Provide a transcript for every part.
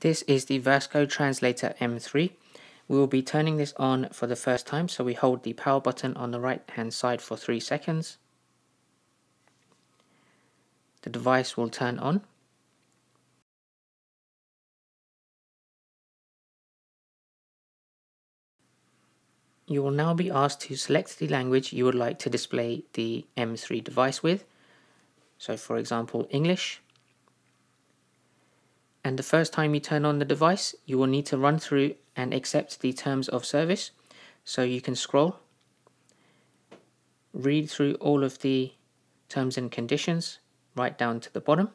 This is the Versco Translator M3. We will be turning this on for the first time, so we hold the power button on the right hand side for 3 seconds. The device will turn on. You will now be asked to select the language you would like to display the M3 device with. So for example, English and the first time you turn on the device you will need to run through and accept the terms of service so you can scroll read through all of the terms and conditions right down to the bottom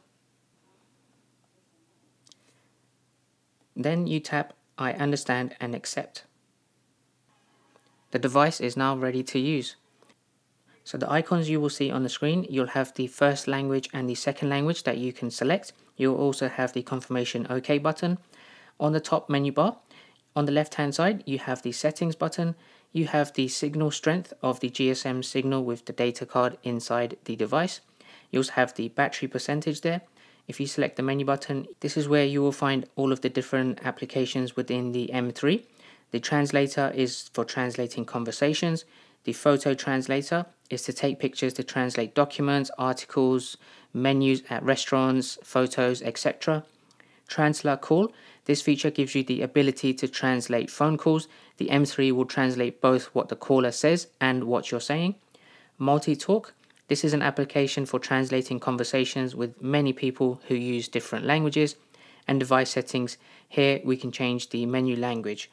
then you tap I understand and accept the device is now ready to use so the icons you will see on the screen, you'll have the first language and the second language that you can select. You'll also have the confirmation OK button. On the top menu bar, on the left hand side, you have the settings button. You have the signal strength of the GSM signal with the data card inside the device. You also have the battery percentage there. If you select the menu button, this is where you will find all of the different applications within the M3. The translator is for translating conversations. The photo translator is to take pictures to translate documents, articles, menus at restaurants, photos, etc. Translator call. This feature gives you the ability to translate phone calls. The M3 will translate both what the caller says and what you're saying. Multi-talk. This is an application for translating conversations with many people who use different languages and device settings. Here we can change the menu language.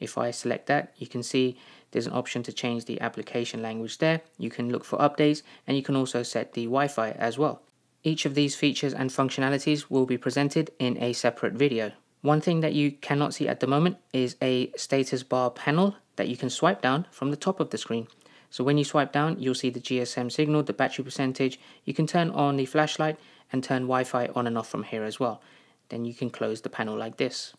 If I select that, you can see there's an option to change the application language there. You can look for updates and you can also set the Wi-Fi as well. Each of these features and functionalities will be presented in a separate video. One thing that you cannot see at the moment is a status bar panel that you can swipe down from the top of the screen. So when you swipe down, you'll see the GSM signal, the battery percentage. You can turn on the flashlight and turn Wi-Fi on and off from here as well. Then you can close the panel like this.